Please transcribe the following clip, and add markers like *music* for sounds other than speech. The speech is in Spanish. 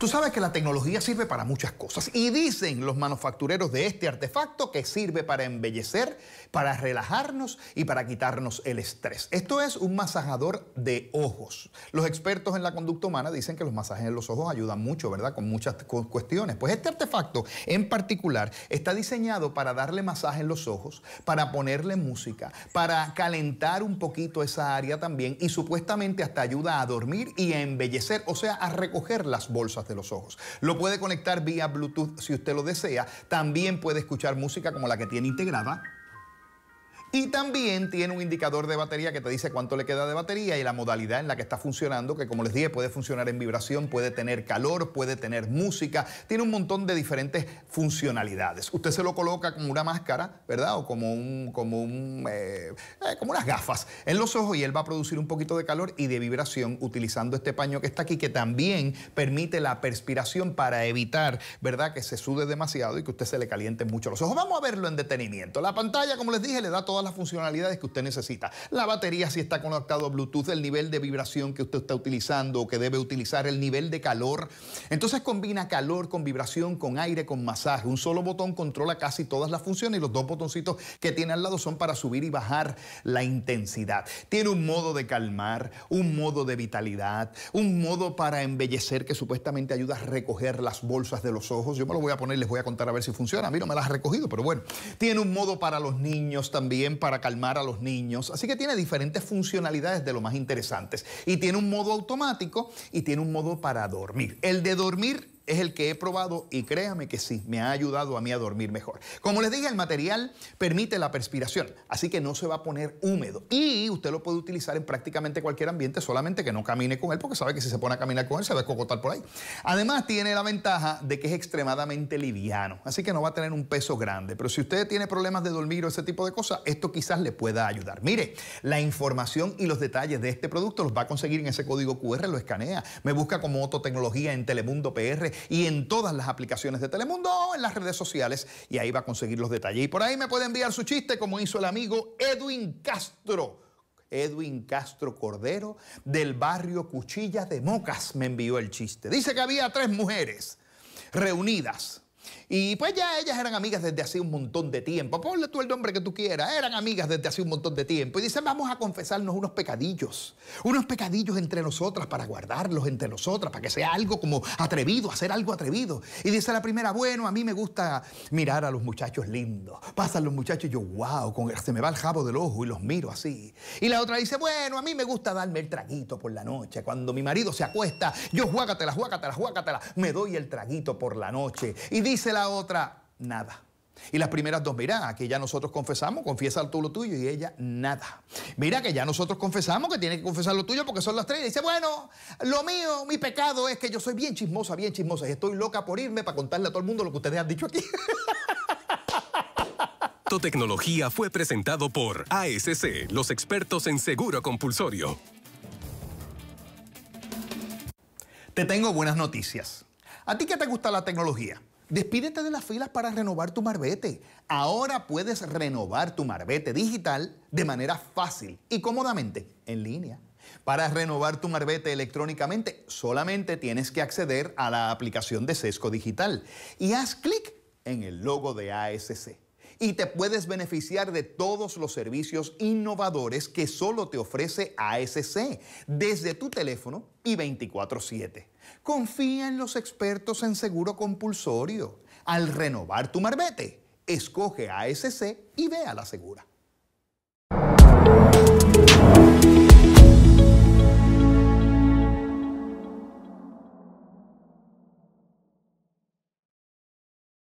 Tú sabes que la tecnología sirve para muchas cosas y dicen los manufactureros de este artefacto que sirve para embellecer, para relajarnos y para quitarnos el estrés. Esto es un masajador de ojos. Los expertos en la conducta humana dicen que los masajes en los ojos ayudan mucho, ¿verdad? Con muchas cuestiones. Pues este artefacto en particular está diseñado para darle masaje en los ojos, para ponerle música, para calentar un poquito esa área también y supuestamente hasta ayuda a dormir y a embellecer, o sea, a recoger las bolsas los ojos. Lo puede conectar vía Bluetooth si usted lo desea. También puede escuchar música como la que tiene integrada y también tiene un indicador de batería que te dice cuánto le queda de batería y la modalidad en la que está funcionando, que como les dije puede funcionar en vibración, puede tener calor, puede tener música, tiene un montón de diferentes funcionalidades. Usted se lo coloca como una máscara, ¿verdad? O como, un, como, un, eh, eh, como unas gafas en los ojos y él va a producir un poquito de calor y de vibración utilizando este paño que está aquí, que también permite la perspiración para evitar, ¿verdad? Que se sude demasiado y que usted se le caliente mucho los ojos. Vamos a verlo en detenimiento. La pantalla, como les dije, le da toda las funcionalidades que usted necesita. La batería si está conectado a Bluetooth, el nivel de vibración que usted está utilizando o que debe utilizar, el nivel de calor. Entonces combina calor con vibración, con aire, con masaje. Un solo botón controla casi todas las funciones y los dos botoncitos que tiene al lado son para subir y bajar la intensidad. Tiene un modo de calmar, un modo de vitalidad, un modo para embellecer que supuestamente ayuda a recoger las bolsas de los ojos. Yo me lo voy a poner, y les voy a contar a ver si funciona. A mí no me las ha recogido, pero bueno. Tiene un modo para los niños también para calmar a los niños. Así que tiene diferentes funcionalidades de lo más interesantes. Y tiene un modo automático y tiene un modo para dormir. El de dormir es el que he probado y créame que sí, me ha ayudado a mí a dormir mejor. Como les dije, el material permite la perspiración, así que no se va a poner húmedo y usted lo puede utilizar en prácticamente cualquier ambiente, solamente que no camine con él porque sabe que si se pone a caminar con él se va a cocotar por ahí. Además, tiene la ventaja de que es extremadamente liviano, así que no va a tener un peso grande, pero si usted tiene problemas de dormir o ese tipo de cosas, esto quizás le pueda ayudar. Mire, la información y los detalles de este producto los va a conseguir en ese código QR, lo escanea, me busca como Ototecnología en Telemundo PR y en todas las aplicaciones de Telemundo o en las redes sociales y ahí va a conseguir los detalles. Y por ahí me puede enviar su chiste como hizo el amigo Edwin Castro. Edwin Castro Cordero del barrio Cuchilla de Mocas me envió el chiste. Dice que había tres mujeres reunidas y pues ya ellas eran amigas desde hace un montón de tiempo. Ponle tú el nombre que tú quieras. Eran amigas desde hace un montón de tiempo. Y dicen, vamos a confesarnos unos pecadillos. Unos pecadillos entre nosotras para guardarlos entre nosotras, para que sea algo como atrevido, hacer algo atrevido. Y dice la primera, bueno, a mí me gusta mirar a los muchachos lindos. Pasan los muchachos yo, wow, con, se me va el jabo del ojo y los miro así. Y la otra dice, bueno, a mí me gusta darme el traguito por la noche. Cuando mi marido se acuesta, yo juágatela, juágatela, juágatela. Me doy el traguito por la noche. Y Dice la otra, nada. Y las primeras dos, mira, aquí ya nosotros confesamos, confiesa tú lo tuyo y ella nada. Mira que ya nosotros confesamos que tiene que confesar lo tuyo porque son las tres. Y dice, bueno, lo mío, mi pecado es que yo soy bien chismosa, bien chismosa y estoy loca por irme para contarle a todo el mundo lo que ustedes han dicho aquí. *laughs* Tecnología fue presentado por ASC, los expertos en seguro compulsorio. Te tengo buenas noticias. ¿A ti qué te gusta la tecnología? Despídete de las filas para renovar tu marbete. Ahora puedes renovar tu marbete digital de manera fácil y cómodamente en línea. Para renovar tu marbete electrónicamente solamente tienes que acceder a la aplicación de Sesco Digital y haz clic en el logo de ASC y te puedes beneficiar de todos los servicios innovadores que solo te ofrece ASC desde tu teléfono y 24/7. Confía en los expertos en seguro compulsorio. Al renovar tu marbete, escoge ASC y ve a la segura.